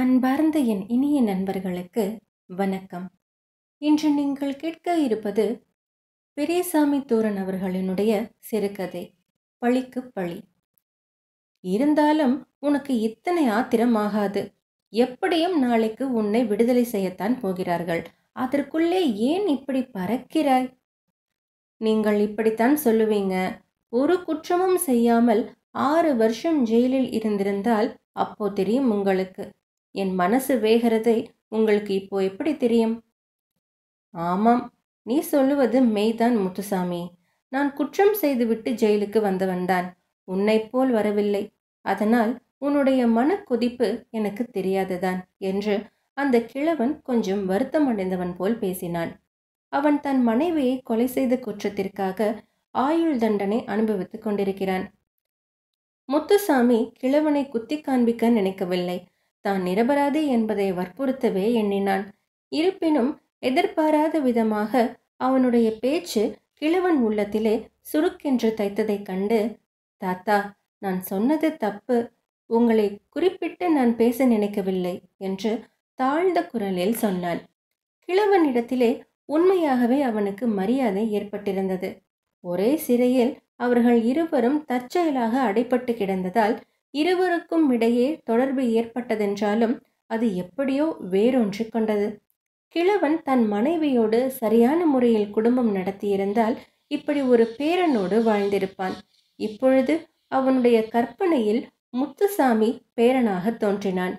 அன்பார்ந்த என் இனிய நண்பர்களுக்கு வணக்கம் இன்று நீங்கள் கேட்க இருப்பது பெரியசாமி தூரன் அவர்களினுடைய சிறுகதை பழிக்கு பழி இருந்தாலும் உனக்கு இத்தனை ஆத்திரமாகாது எப்படியும் நாளைக்கு உன்னை விடுதலை செய்யத்தான் போகிறார்கள் அதற்குள்ளே ஏன் இப்படி பறக்கிறாய் நீங்கள் இப்படித்தான் சொல்லுவீங்க ஒரு குற்றமும் செய்யாமல் ஆறு வருஷம் ஜெயிலில் இருந்திருந்தால் அப்போ தெரியும் உங்களுக்கு என் மனசு வேகிறது உங்களுக்கு இப்போ எப்படி தெரியும் ஆமாம் நீ சொல்லுவது மெய்தான் முத்துசாமி நான் குற்றம் செய்துவிட்டு ஜெயிலுக்கு வந்தவன்தான் உன்னை போல் வரவில்லை அதனால் உன்னுடைய மனக்கொதிப்பு எனக்கு தெரியாததான் என்று அந்த கிழவன் கொஞ்சம் வருத்தம் அடைந்தவன் போல் பேசினான் அவன் தன் மனைவியை கொலை செய்த குற்றத்திற்காக ஆயுள் தண்டனை அனுபவித்துக் கொண்டிருக்கிறான் முத்துசாமி கிழவனை குத்தி காண்பிக்க நினைக்கவில்லை தான் நிரபராதி என்பதை வற்புறுத்தவே எண்ணினான் இருப்பினும் எதிர்பாராத விதமாக அவனுடைய பேச்சு கிழவன் உள்ளத்திலே சுருக்கென்று தைத்ததைக் கண்டு தாத்தா நான் சொன்னது தப்பு உங்களை குறிப்பிட்டு நான் பேச நினைக்கவில்லை என்று தாழ்ந்த குரலில் சொன்னான் கிழவனிடத்திலே உண்மையாகவே அவனுக்கு மரியாதை ஏற்பட்டிருந்தது ஒரே சிறையில் அவர்கள் இருவரும் தற்செயலாக அடைப்பட்டு கிடந்ததால் இருவருக்கும் இடையே தொடர்பு ஏற்பட்டதென்றாலும் அது எப்படியோ வேறொன்று கொண்டது கிழவன் தன் மனைவியோடு சரியான முறையில் குடும்பம் நடத்தியிருந்தால் இப்படி ஒரு பேரனோடு வாழ்ந்திருப்பான் இப்பொழுது அவனுடைய கற்பனையில் முத்துசாமி பேரனாக தோன்றினான்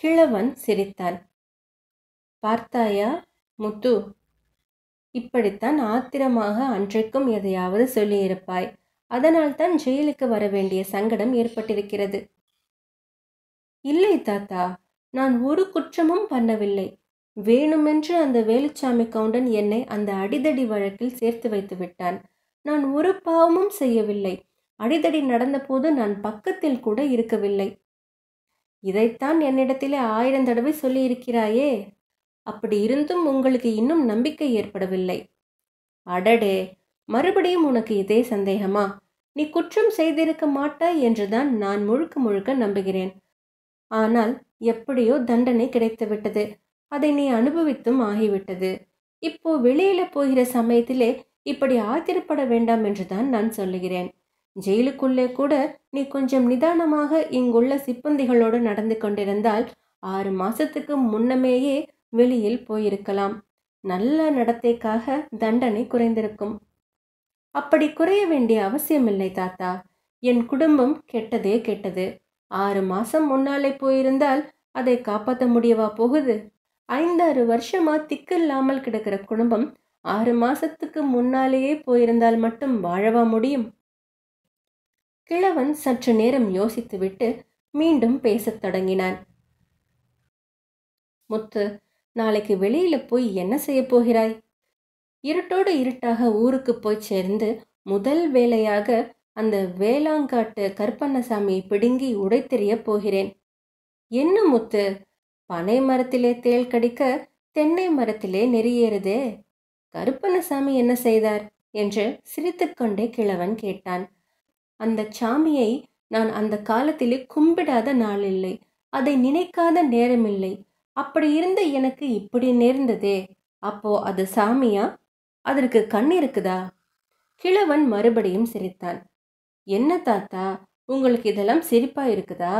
கிழவன் சிரித்தான் பார்த்தாயா முத்து இப்படித்தான் ஆத்திரமாக அன்றைக்கும் எதையாவது சொல்லியிருப்பாய் அதனால்தான் ஜெயிலுக்கு வர வேண்டிய சங்கடம் ஏற்பட்டிருக்கிறது இல்லை தாத்தா நான் ஒரு குற்றமும் பண்ணவில்லை வேணுமென்று அந்த வேலுச்சாமி கவுண்டன் என்னை அந்த அடிதடி வழக்கில் சேர்த்து வைத்து விட்டான் நான் ஒரு பாவமும் செய்யவில்லை அடிதடி நடந்தபோது நான் பக்கத்தில் கூட இருக்கவில்லை இதைத்தான் என்னிடத்திலே ஆயிரம் தடவை சொல்லியிருக்கிறாயே அப்படி இருந்தும் உங்களுக்கு இன்னும் நம்பிக்கை ஏற்படவில்லை அடடே மறுபடியும் உனக்கு இதே சந்தேகமா நீ குற்றம் செய்திருக்க மாட்டாய் என்றுதான் நான் முழுக்க முழுக்க நம்புகிறேன் ஆனால் எப்படியோ தண்டனை கிடைத்துவிட்டது அதை நீ அனுபவித்தும் ஆகிவிட்டது இப்போ வெளியில போகிற சமயத்திலே இப்படி ஆத்திரப்பட வேண்டாம் என்றுதான் நான் சொல்லுகிறேன் ஜெயிலுக்குள்ளே கூட நீ கொஞ்சம் நிதானமாக இங்குள்ள சிப்பந்திகளோடு நடந்து கொண்டிருந்தால் ஆறு மாசத்துக்கு முன்னமேயே வெளியில் போயிருக்கலாம் நல்ல நடத்தைக்காக தண்டனை குறைந்திருக்கும் அப்படி குறைய வேண்டிய அவசியமில்லை தாத்தா என் குடும்பம் கெட்டதே கெட்டது ஆறு மாசம் முன்னாலே போயிருந்தால் அதை காப்பாற்ற முடியவா போகுது ஐந்தாறு வருஷமா திக்கில்லாமல் கிடக்கிற குடும்பம் ஆறு மாசத்துக்கு முன்னாலேயே போயிருந்தால் மட்டும் வாழவா முடியும் கிழவன் சற்று நேரம் யோசித்துவிட்டு மீண்டும் பேசத் தொடங்கினான் முத்து நாளைக்கு வெளியில போய் என்ன செய்யப் போகிறாய் இருட்டோடு இருட்டாக ஊருக்கு போய் சேர்ந்து முதல் வேலையாக அந்த வேளாங்காட்டு கருப்பண்ணசாமியை பிடுங்கி உடைத்தெறிய போகிறேன் என்ன முத்து பனை மரத்திலே தேள் கடிக்க தென்னை மரத்திலே நெறியேறுதே கருப்பண்ணசாமி என்ன செய்தார் என்று சிரித்துக்கொண்டே கிழவன் கேட்டான் அந்த சாமியை நான் அந்த காலத்திலே கும்பிடாத நாள் இல்லை அதை நினைக்காத நேரமில்லை அப்படி இருந்த எனக்கு இப்படி நேர்ந்ததே அப்போ அது சாமியா அதற்கு கண் இருக்குதா கிழவன் மறுபடியும் சிரித்தான் என்ன தாத்தா உங்களுக்கு இதெல்லாம் சிரிப்பா இருக்குதா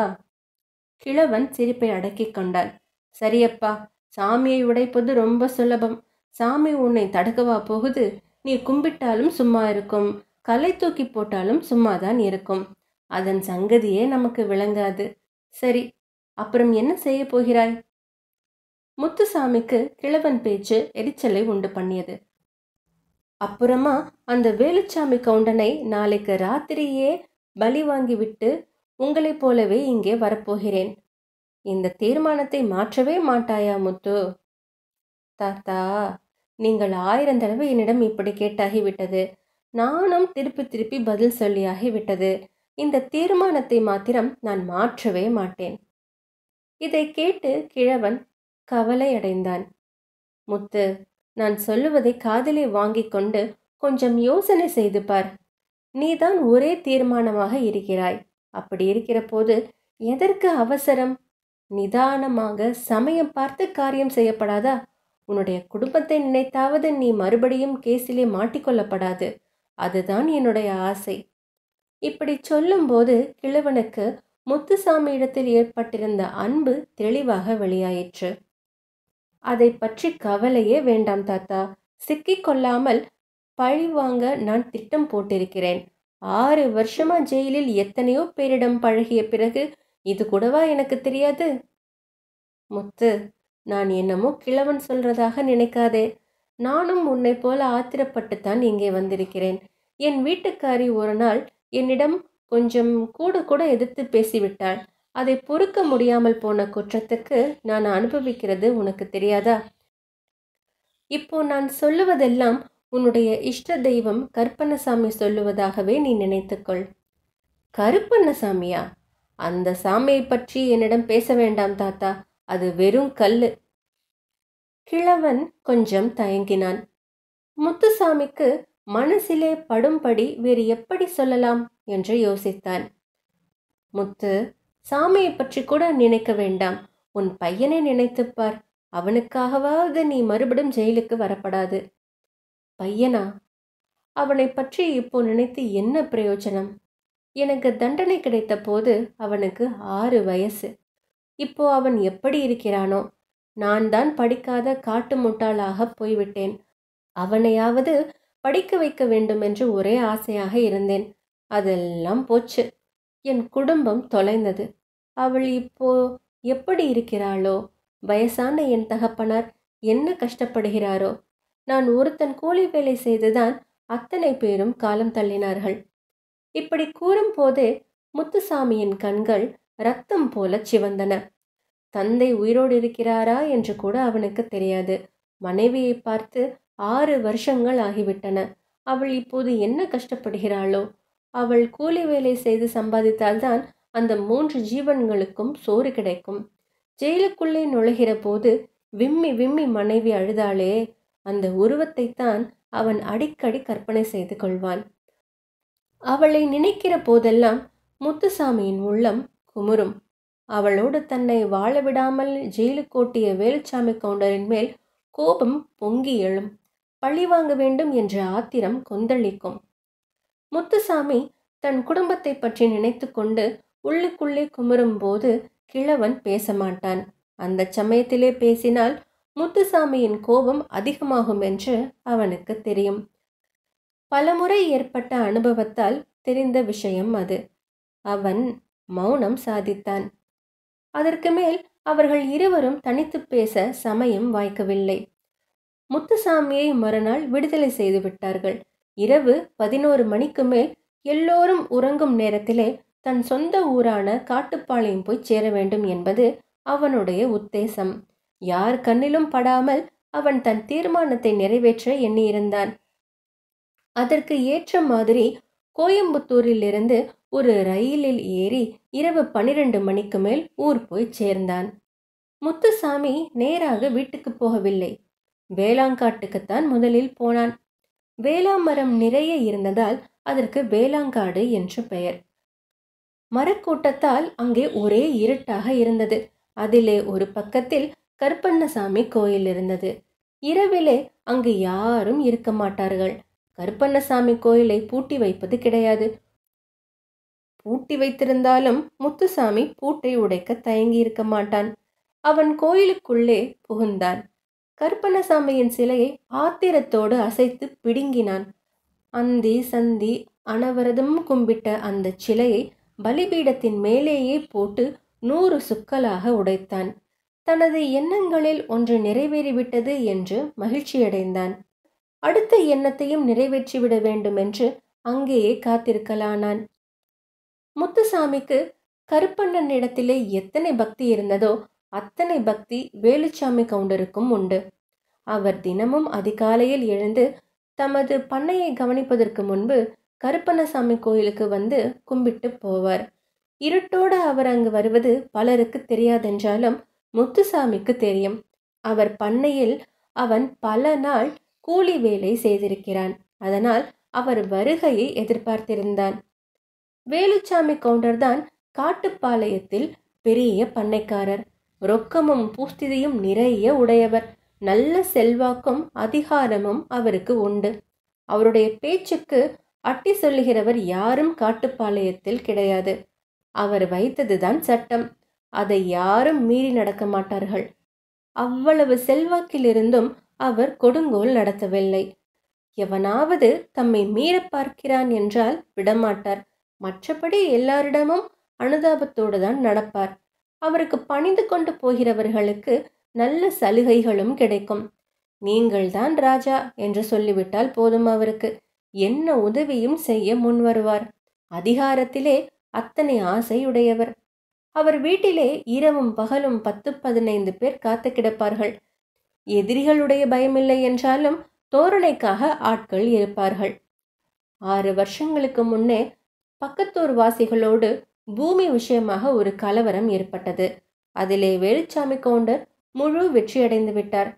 கிழவன் சிரிப்பை அடக்கி கொண்டான் சரியப்பா சாமியை உடைப்பது ரொம்ப சுலபம் சாமி உன்னை தடுக்கவா போகுது நீ கும்பிட்டாலும் சும்மா இருக்கும் கலை தூக்கி போட்டாலும் சும்மா தான் இருக்கும் அதன் சங்கதியே நமக்கு விளங்காது சரி அப்புறம் என்ன செய்ய போகிறாய் முத்துசாமிக்கு கிழவன் பேச்சு எரிச்சலை உண்டு பண்ணியது அப்புறமா அந்த வேலுச்சாமி கவுண்டனை நாளைக்கு ராத்திரியே பலி வாங்கிவிட்டு உங்களைப் போலவே இங்கே வரப்போகிறேன் இந்த தீர்மானத்தை மாற்றவே மாட்டாயா முத்து தாத்தா நீங்கள் ஆயிரம் தடவை என்னிடம் இப்படி கேட்டாகிவிட்டது நானும் திருப்பி திருப்பி பதில் சொல்லியாகிவிட்டது இந்த தீர்மானத்தை மாத்திரம் நான் மாற்றவே மாட்டேன் இதை கேட்டு கிழவன் கவலை அடைந்தான் முத்து நான் சொல்லுவதை காதலே வாங்கி கொண்டு கொஞ்சம் யோசனை செய்து பார் நீதான் ஒரே தீர்மானமாக இருக்கிறாய் அப்படி இருக்கிற போது எதற்கு அவசரம் நிதானமாக சமயம் பார்த்து காரியம் செய்யப்படாதா உன்னுடைய குடும்பத்தை நினைத்தாவது நீ மறுபடியும் கேஸிலே மாட்டிக்கொள்ளப்படாது அதுதான் என்னுடைய ஆசை இப்படி சொல்லும்போது கிழவனுக்கு முத்துசாமியிடத்தில் ஏற்பட்டிருந்த அன்பு தெளிவாக வெளியாயிற்று அதை பற்றி கவலையே வேண்டாம் தாத்தா சிக்கிக்கொள்ளாமல் பழி வாங்க நான் திட்டம் போட்டிருக்கிறேன் ஆறு வருஷமா ஜெயிலில் எத்தனையோ பேரிடம் பழகிய பிறகு இது கூடவா எனக்கு தெரியாது முத்து நான் என்னமோ கிழவன் சொல்றதாக நினைக்காதே நானும் உன்னை போல ஆத்திரப்பட்டுத்தான் இங்கே வந்திருக்கிறேன் என் வீட்டுக்காரி ஒரு நாள் என்னிடம் கொஞ்சம் கூட கூட எதிர்த்து பேசிவிட்டாள் அதை பொறுக்க முடியாமல் போன குற்றத்துக்கு நான் அனுபவிக்கிறது உனக்கு தெரியாதா இப்போ நான் சொல்லுவதெல்லாம் உன்னுடைய இஷ்ட தெய்வம் கருப்பண்ணசாமி சொல்லுவதாகவே நீ நினைத்துக்கொள் கருப்பண்ணசாமியா அந்த சாமியை பற்றி என்னிடம் பேச வேண்டாம் தாத்தா அது வெறும் கல்லு கிழவன் கொஞ்சம் தயங்கினான் முத்துசாமிக்கு மனசிலே படும்படி வேறு எப்படி சொல்லலாம் என்று யோசித்தான் முத்து சாமியை பற்றி கூட நினைக்க வேண்டாம் உன் பையனை நினைத்துப்பார் அவனுக்காகவாவது நீ மறுபடியும் ஜெயிலுக்கு வரப்படாது பையனா அவனை பற்றி இப்போ நினைத்து என்ன பிரயோஜனம் எனக்கு தண்டனை கிடைத்த போது அவனுக்கு ஆறு வயசு இப்போ அவன் எப்படி இருக்கிறானோ நான் தான் படிக்காத காட்டு முட்டாளாக போய்விட்டேன் அவனையாவது படிக்க வைக்க வேண்டும் என்று ஒரே ஆசையாக இருந்தேன் அதெல்லாம் போச்சு என் குடும்பம் தொலைந்தது அவள் இப்போ எப்படி இருக்கிறாளோ வயசான என் தகப்பனார் என்ன கஷ்டப்படுகிறாரோ நான் ஒருத்தன் கூலி வேலை செய்துதான் அத்தனை பேரும் காலம் தள்ளினார்கள் இப்படி கூறும்போதே முத்துசாமியின் கண்கள் ரத்தம் போல சிவந்தன தந்தை உயிரோடு இருக்கிறாரா என்று கூட அவனுக்கு தெரியாது மனைவியை பார்த்து ஆறு வருஷங்கள் ஆகிவிட்டன அவள் இப்போது என்ன கஷ்டப்படுகிறாளோ அவள் கூலி வேலை செய்து சம்பாதித்தால்தான் அந்த மூன்று ஜீவன்களுக்கும் சோறு கிடைக்கும் ஜெயிலுக்குள்ளே நுழைகிற போது விம்மி விம்மி மனைவி அழுதாளே அந்த உருவத்தைத்தான் அவன் அடிக்கடி கற்பனை செய்து கொள்வான் அவளை நினைக்கிற போதெல்லாம் முத்துசாமியின் உள்ளம் குமுறும் அவளோடு தன்னை வாழ விடாமல் ஓட்டிய வேலுச்சாமி கவுண்டரின் மேல் கோபம் பொங்கி எழும் பழி வாங்க வேண்டும் என்ற ஆத்திரம் கொந்தளிக்கும் முத்துசாமி தன் குடும்பத்தை பற்றி நினைத்து கொண்டு உள்ளுக்குள்ளே குமரும் போது கிழவன் பேச மாட்டான் அந்த சமயத்திலே பேசினால் முத்துசாமியின் கோபம் அதிகமாகும் என்று அவனுக்கு தெரியும் பலமுறை ஏற்பட்ட அனுபவத்தால் தெரிந்த விஷயம் அது அவன் மௌனம் சாதித்தான் அதற்கு மேல் அவர்கள் இருவரும் தனித்து பேச சமயம் வாய்க்கவில்லை முத்துசாமியை மறுநாள் விடுதலை செய்து விட்டார்கள் இரவு பதினோரு மணிக்கு மேல் எல்லோரும் உறங்கும் நேரத்திலே தன் சொந்த ஊரான காட்டுப்பாளையம் போய் சேர வேண்டும் என்பது அவனுடைய உத்தேசம் யார் கண்ணிலும் படாமல் அவன் தன் தீர்மானத்தை நிறைவேற்ற எண்ணியிருந்தான் அதற்கு ஏற்ற மாதிரி கோயம்புத்தூரிலிருந்து ஒரு ரயிலில் ஏறி இரவு பனிரெண்டு மணிக்கு மேல் ஊர் போய் சேர்ந்தான் முத்துசாமி நேராக வீட்டுக்கு போகவில்லை வேளாங்காட்டுக்குத்தான் முதலில் போனான் வேளாமரம் நிறைய இருந்ததால் அதற்கு வேளாங்காடு என்று பெயர் மரக்கூட்டத்தால் அங்கே ஒரே இருட்டாக இருந்தது அதிலே ஒரு பக்கத்தில் கருப்பண்ணசாமி கோயில் இருந்தது இரவிலே அங்கு யாரும் இருக்க மாட்டார்கள் கருப்பண்ணசாமி கோயிலை பூட்டி வைப்பது கிடையாது பூட்டி வைத்திருந்தாலும் முத்துசாமி பூட்டை உடைக்க தயங்கி இருக்க மாட்டான் அவன் கோயிலுக்குள்ளே புகுந்தான் கருப்பண்ணசாமியின் சிலையை ஆத்திரத்தோடு அசைத்து பிடுங்கினான் அந்தி சந்தி அனவரதம் கும்பிட்ட அந்த சிலையை பலிபீடத்தின் மேலேயே போட்டு நூறு சுக்கலாக உடைத்தான் தனது எண்ணங்களில் ஒன்று நிறைவேறிவிட்டது என்று மகிழ்ச்சியடைந்தான் அடுத்த எண்ணத்தையும் நிறைவேற்றிவிட வேண்டும் என்று அங்கேயே காத்திருக்கலானான் முத்துசாமிக்கு கருப்பண்ணனிடத்திலே எத்தனை பக்தி இருந்ததோ அத்தனை பக்தி வேலுச்சாமி கவுண்டருக்கும் உண்டு அவர் தினமும் அதிகாலையில் எழுந்து தமது பண்ணையை கவனிப்பதற்கு முன்பு கருப்பண்ணசாமி கோயிலுக்கு வந்து கும்பிட்டு போவார் இருட்டோடு அவர் அங்கு வருவது பலருக்கு தெரியாதென்றாலும் முத்துசாமிக்கு தெரியும் அவர் பண்ணையில் அவன் பல நாள் கூலி வேலை செய்திருக்கிறான் அதனால் அவர் வருகையை எதிர்பார்த்திருந்தான் வேலுச்சாமி கவுண்டர்தான் காட்டுப்பாளையத்தில் பெரிய பண்ணைக்காரர் ரொக்கமும் பூஸ்திதியும் நிறைய உடையவர் நல்ல செல்வாக்கும் அதிகாரமும் அவருக்கு உண்டு அவருடைய பேச்சுக்கு அட்டி சொல்லுகிறவர் யாரும் காட்டுப்பாளையத்தில் கிடையாது அவர் வைத்ததுதான் சட்டம் அதை யாரும் மீறி நடக்க மாட்டார்கள் அவ்வளவு செல்வாக்கிலிருந்தும் அவர் கொடுங்கோல் நடத்தவில்லை எவனாவது தம்மை மீற பார்க்கிறான் என்றால் விடமாட்டார் மற்றபடி எல்லாரிடமும் அனுதாபத்தோடு தான் நடப்பார் அவருக்கு பணிந்து கொண்டு போகிறவர்களுக்கு நல்ல சலுகைகளும் கிடைக்கும் நீங்கள்தான் ராஜா என்று சொல்லிவிட்டால் போதும் அவருக்கு என்ன உதவியும் செய்ய முன்வருவார் அதிகாரத்திலே அத்தனை ஆசையுடையவர் அவர் வீட்டிலே இரவும் பகலும் பத்து பதினைந்து பேர் காத்து கிடப்பார்கள் எதிரிகளுடைய பயமில்லை என்றாலும் தோரணைக்காக ஆட்கள் இருப்பார்கள் ஆறு வருஷங்களுக்கு முன்னே பக்கத்தூர் வாசிகளோடு பூமி விஷயமாக ஒரு கலவரம் ஏற்பட்டது அதிலே வேலுச்சாமி கவுண்டர் முழு வெற்றியடைந்து விட்டார்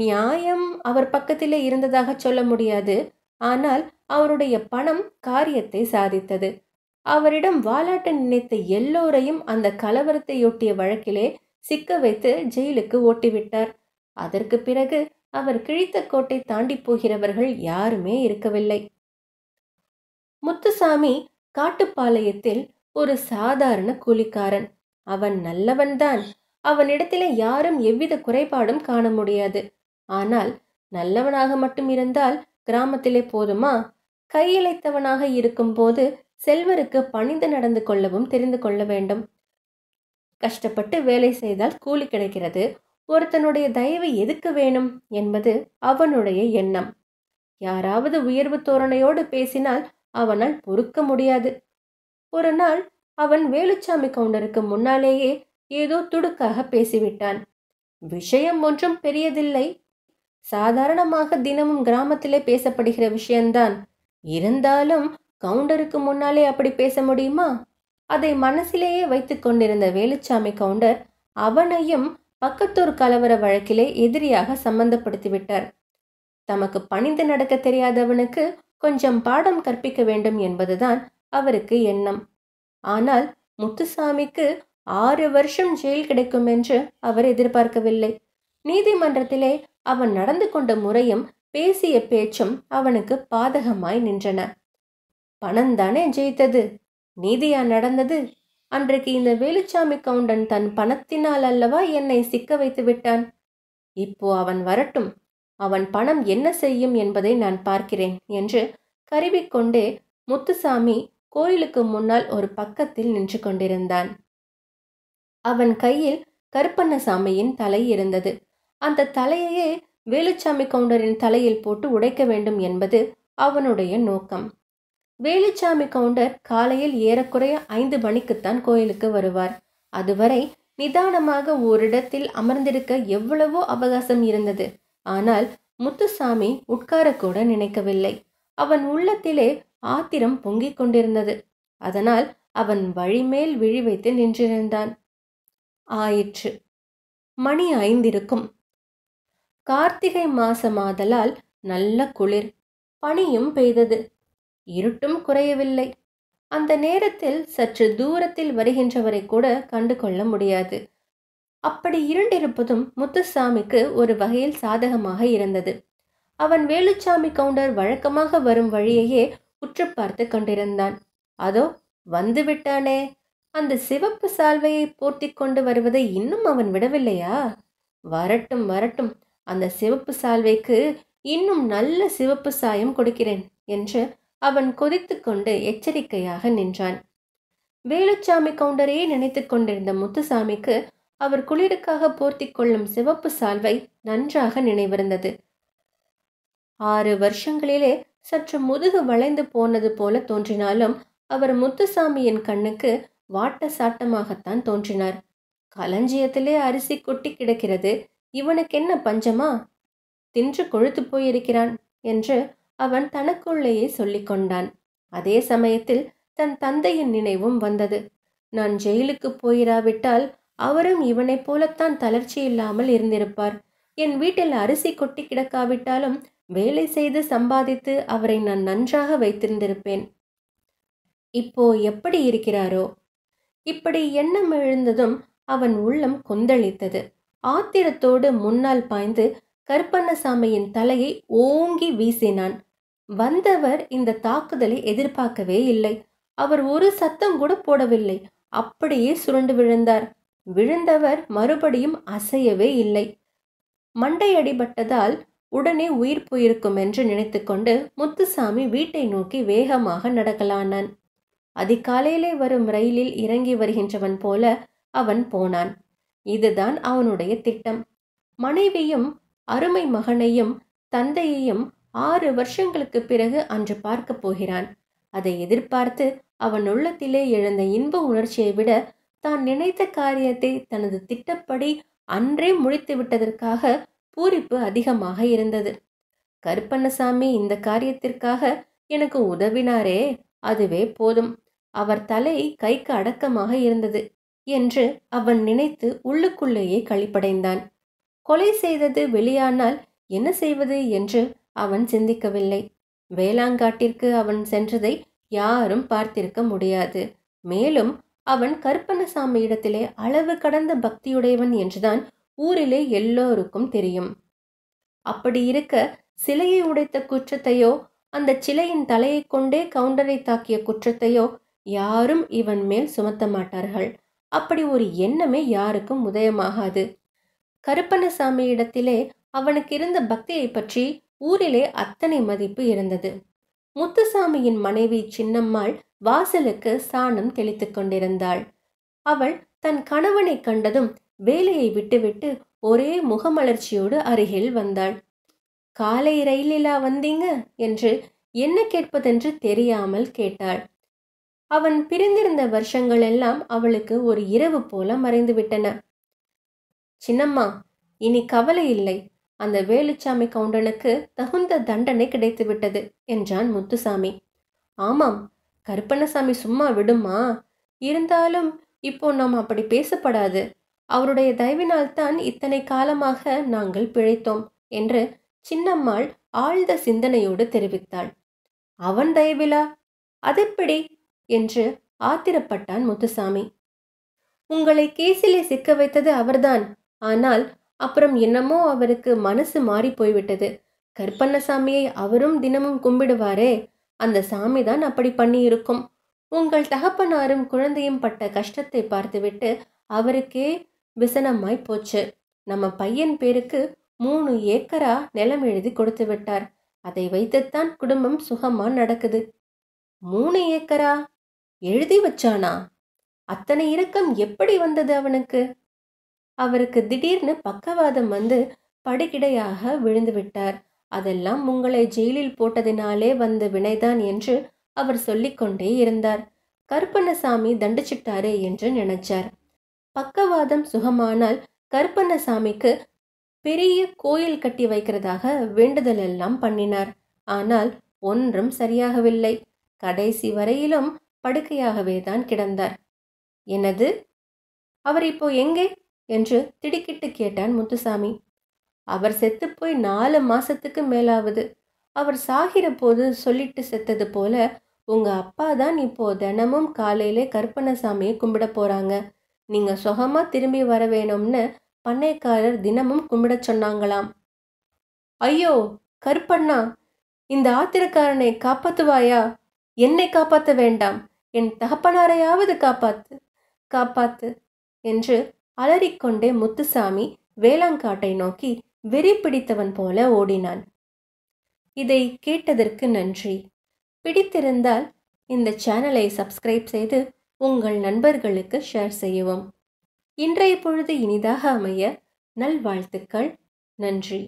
நியாயம் அவர் பக்கத்திலே இருந்ததாக சொல்ல முடியாது ஆனால் அவருடைய பணம் காரியத்தை சாதித்தது அவரிடம் வாலாட்ட நினைத்த எல்லோரையும் அந்த கலவரத்தையொட்டிய வழக்கிலே சிக்க வைத்து ஜெயிலுக்கு ஓட்டிவிட்டார் அதற்கு பிறகு அவர் கிழித்த கோட்டை தாண்டி போகிறவர்கள் யாருமே இருக்கவில்லை முத்துசாமி காட்டுப்பாளையத்தில் ஒரு சாதாரண கூலிக்காரன் அவன் நல்லவன்தான் அவனிடத்தில் யாரும் எவ்வித குறைபாடும் காண முடியாது ஆனால் நல்லவனாக மட்டும் இருந்தால் கிராமத்திலே போதுமா கையிழைத்தவனாக இருக்கும்போது செல்வருக்கு பணிந்து நடந்து கொள்ளவும் தெரிந்து கொள்ள வேண்டும் கஷ்டப்பட்டு வேலை செய்தால் கூலி கிடைக்கிறது ஒருத்தனுடைய தயவு எதுக்கு வேணும் என்பது அவனுடைய எண்ணம் யாராவது உயர்வு தோரணையோடு பேசினால் அவனால் பொறுக்க முடியாது ஒரு நாள் அவன் வேலுச்சாமி கவுண்டருக்கு முன்னாலேயே ஏதோ துடுக்காக பேசிவிட்டான் விஷயம் ஒன்றும் பெரியதில்லை சாதாரணமாக தினமும் கிராமத்திலே பேசப்படுகிற விஷயம்தான் இருந்தாலும் கவுண்டருக்கு முன்னாலே அப்படி பேச முடியுமா அதை மனசிலேயே வைத்து கொண்டிருந்த வேலுச்சாமி கவுண்டர் அவனையும் பக்கத்தூர் கலவர வழக்கிலே எதிரியாக சம்பந்தப்படுத்திவிட்டார் தமக்கு பணிந்து நடக்க தெரியாதவனுக்கு கொஞ்சம் பாடம் கற்பிக்க வேண்டும் என்பதுதான் அவருக்கு எண்ணம் ஆனால் முத்துசாமிக்கு ஆறு வருஷம் ஜெயில் கிடைக்கும் என்று அவர் எதிர்பார்க்கவில்லை நீதிமன்றத்திலே அவன் நடந்து கொண்ட முறையும் பேசிய பேச்சும் அவனுக்கு பாதகமாய் நின்றன பணம் தானே ஜெயித்தது நீதியா நடந்தது அன்றைக்கு இந்த வேலுச்சாமி கவுண்டன் தன் பணத்தினால் அல்லவா என்னை சிக்க வைத்து விட்டான் இப்போ அவன் வரட்டும் அவன் பணம் என்ன செய்யும் என்பதை நான் பார்க்கிறேன் என்று கருவிக்கொண்டே முத்துசாமி கோயிலுக்கு முன்னால் ஒரு பக்கத்தில் நின்று கொண்டிருந்தான் அவன் கையில் கருப்பண்ணசாமியின் தலை இருந்தது அந்த தலையையே வேலுச்சாமி கவுண்டரின் தலையில் போட்டு உடைக்க வேண்டும் என்பது அவனுடைய நோக்கம் வேலுச்சாமி கவுண்டர் காலையில் ஏறக்குறைய ஐந்து மணிக்குத்தான் கோயிலுக்கு வருவார் அதுவரை நிதானமாக ஓரிடத்தில் அமர்ந்திருக்க எவ்வளவோ அவகாசம் இருந்தது ஆனால் முத்துசாமி உட்காரக்கூட நினைக்கவில்லை அவன் உள்ளத்திலே ஆத்திரம் பொங்கிக் கொண்டிருந்தது அதனால் அவன் வழிமேல் விழி வைத்து நின்றிருந்தான் ஆயிற்று மணி ஐந்திருக்கும் கார்த்திகை மாசமாதலால் நல்ல குளிர் பனியும் பெய்தது இருட்டும் குறையவில்லை அந்த நேரத்தில் சற்று தூரத்தில் வருகின்றவரை கூட கண்டு கொள்ள முடியாது அப்படி இருண்டிருப்பதும் முத்துசாமிக்கு ஒரு வகையில் சாதகமாக இருந்தது அவன் வேலுச்சாமி கவுண்டர் வழக்கமாக வரும் வழியையே உற்று பார்த்து கொண்டிருந்தான் அதோ வந்து விட்டானே அந்த சிவப்பு சால்வையை போர்த்தி கொண்டு வருவதை இன்னும் அவன் விடவில்லையா வரட்டும் வரட்டும் அந்த சிவப்பு சால்வைக்கு இன்னும் நல்ல சிவப்பு சாயம் கொடுக்கிறேன் என்று அவன் கொதித்து கொண்டு எச்சரிக்கையாக நின்றான் வேலுச்சாமி கவுண்டரையே நினைத்து கொண்டிருந்த முத்துசாமிக்கு அவர் குளிருக்காக போர்த்தி கொள்ளும் சிவப்பு சால்வை நன்றாக நினைவிருந்தது ஆறு வருஷங்களிலே சற்று முதுகு வளைந்து போனது போல தோன்றினாலும் அவர் முத்துசாமியின் கண்ணுக்கு வாட்ட சாட்டமாகத்தான் தோன்றினார் களஞ்சியத்திலே அரிசி கொட்டி கிடக்கிறது இவனுக்கு என்ன பஞ்சமா தின்று கொழுத்து போயிருக்கிறான் என்று அவன் தனக்குள்ளேயே சொல்லிக்கொண்டான் அதே சமயத்தில் தன் தந்தையின் நினைவும் வந்தது நான் ஜெயிலுக்கு போயிராவிட்டால் அவரும் இவனைப் போலத்தான் தளர்ச்சி இல்லாமல் இருந்திருப்பார் என் வீட்டில் அரிசி கொட்டி கிடக்காவிட்டாலும் வேலை செய்து சம்பாதித்து அவரை நான் நன்றாக வைத்திருந்திருப்பேன் இப்போ எப்படி இருக்கிறாரோ இப்படி எண்ணம் எழுந்ததும் அவன் உள்ளம் கொந்தளித்தது ஆத்திரத்தோடு முன்னால் பாய்ந்து கருப்பண்ணசாமியின் தலையை ஓங்கி வீசினான் வந்தவர் இந்த தாக்குதலை எதிர்பார்க்கவே இல்லை அவர் ஒரு சத்தம் கூட போடவில்லை அப்படியே சுருண்டு விழுந்தார் விழுந்தவர் மறுபடியும் அசையவே இல்லை மண்டையடிபட்டதால் உடனே உயிர் போயிருக்கும் என்று நினைத்துக்கொண்டு முத்துசாமி வீட்டை நோக்கி வேகமாக நடக்கலானான் அதிகாலையிலே வரும் ரயிலில் இறங்கி வருகின்றவன் போல அவன் போனான் இதுதான் அவனுடைய திட்டம் மனைவியும் அருமை மகனையும் தந்தையையும் ஆறு வருஷங்களுக்கு பிறகு அன்று பார்க்கப் போகிறான் அதை எதிர்பார்த்து அவன் உள்ளத்திலே எழுந்த இன்ப உணர்ச்சியை விட தான் நினைத்த காரியத்தை தனது திட்டப்படி அன்றே முடித்து விட்டதற்காக பூரிப்பு அதிகமாக இருந்தது கருப்பண்ணசாமி இந்த காரியத்திற்காக எனக்கு உதவினாரே அதுவே போதும் அவர் தலை கைக்கு அடக்கமாக இருந்தது என்று அவன் நினைத்து உள்ளுக்குள்ளேயே கழிப்படைந்தான் கொலை செய்தது வெளியானால் என்ன செய்வது என்று அவன் சிந்திக்கவில்லை வேளாங்காட்டிற்கு அவன் சென்றதை யாரும் பார்த்திருக்க முடியாது மேலும் அவன் கருப்பண்ணசாமி இடத்திலே அளவு கடந்த பக்தியுடையவன் என்றுதான் ஊரிலே எல்லோருக்கும் தெரியும் அப்படி இருக்க சிலையை உடைத்த குற்றத்தையோ அந்த சிலையின் தலையை கொண்டே கவுண்டரை தாக்கிய குற்றத்தையோ யாரும் இவன் மேல் சுமத்த மாட்டார்கள் அப்படி ஒரு எண்ணமே யாருக்கும் உதயமாகாது கருப்பணசாமி இடத்திலே அவனுக்கு இருந்த பக்தியை பற்றி ஊரிலே அத்தனை மதிப்பு இருந்தது முத்துசாமியின் மனைவி சின்னம்மாள் வாசலுக்கு சாணம் தெளித்து கொண்டிருந்தாள் அவள் தன் கணவனை கண்டதும் வேலையை விட்டுவிட்டு ஒரே முகமலர்ச்சியோடு அருகில் வந்தாள் காலை ரயிலிலா வந்தீங்க என்று என்ன கேட்பதென்று தெரியாமல் கேட்டாள் அவன் பிரிந்திருந்த வருஷங்கள் எல்லாம் அவளுக்கு ஒரு இரவு போல மறைந்துவிட்டன சின்னம்மா இனி கவலை இல்லை அந்த வேலுச்சாமி கவுண்டனுக்கு தகுந்த தண்டனை கிடைத்துவிட்டது என்றான் முத்துசாமி ஆமாம் கருப்பண்ணசாமி சும்மா விடுமா இருந்தாலும் இப்போ நாம் அப்படி பேசப்படாது அவருடைய தயவினால்தான் இத்தனை காலமாக நாங்கள் பிழைத்தோம் என்று சின்னம்மாள் ஆழ்ந்த சிந்தனையோடு தெரிவித்தாள் அவன் தயவிலா அதெப்படி என்று ஆத்திரப்பட்டான் முத்துசாமி உங்களை கேசிலே சிக்க வைத்தது அவர்தான் ஆனால் அப்புறம் என்னமோ அவருக்கு மனசு மாறி போய்விட்டது கருப்பண்ணசாமியை அவரும் தினமும் கும்பிடுவாரே அந்த சாமி தான் அப்படி பண்ணியிருக்கும் உங்கள் தகப்பனாரும் குழந்தையும் பட்ட கஷ்டத்தை பார்த்துவிட்டு அவருக்கே விசனமாய் போச்சு நம்ம பையன் பேருக்கு மூணு ஏக்கரா நிலம் எழுதி கொடுத்து விட்டார் அதை வைத்துத்தான் குடும்பம் சுகமா நடக்குது மூணு ஏக்கரா எழுதி வச்சானா அத்தனை இரக்கம் எப்படி வந்தது அவனுக்கு அவருக்கு திடீர்னு பக்கவாதம் வந்து படுகிடையாக விழுந்து விட்டார் அதெல்லாம் உங்களை ஜெயிலில் போட்டதினாலே வந்த வினைதான் என்று அவர் சொல்லிக்கொண்டே இருந்தார் கருப்பண்ணசாமி தண்டிச்சிட்டாரு என்று நினைச்சார் பக்கவாதம் சுகமானால் கருப்பண்ணசாமிக்கு பெரிய கோயில் கட்டி வைக்கிறதாக வேண்டுதல் எல்லாம் பண்ணினார் ஆனால் ஒன்றும் சரியாகவில்லை கடைசி வரையிலும் படுக்கையாகவே தான் கிடந்தார் எனது அவர் இப்போ எங்கே என்று திடுக்கிட்டு கேட்டான் முத்துசாமி அவர் செத்துப்போய் நாலு மாசத்துக்கு மேலாவது அவர் சாகிற போது சொல்லிட்டு செத்தது போல உங்க அப்பா தான் இப்போ தினமும் காலையிலே கருப்பணசாமியை கும்பிட போறாங்க நீங்கள் சுகமாக திரும்பி வர வேணும்னு பண்ணைக்காரர் தினமும் கும்பிடச் சொன்னாங்களாம் ஐயோ கருப்பண்ணா இந்த ஆத்திரக்காரனை காப்பாத்துவாயா என்னை காப்பாற்ற வேண்டாம் என் தகப்பனாரையாவது காப்பாத்து காப்பாத்து என்று அலறிக்கொண்டே முத்துசாமி வேளாங்காட்டை நோக்கி வெறி பிடித்தவன் போல ஓடினான் இதை கேட்டதற்கு நன்றி பிடித்திருந்தால் இந்த சேனலை சப்ஸ்கிரைப் செய்து உங்கள் நண்பர்களுக்கு ஷேர் செய்யவும் இன்றைய பொழுது இனிதாக அமைய நல்வாழ்த்துக்கள் நன்றி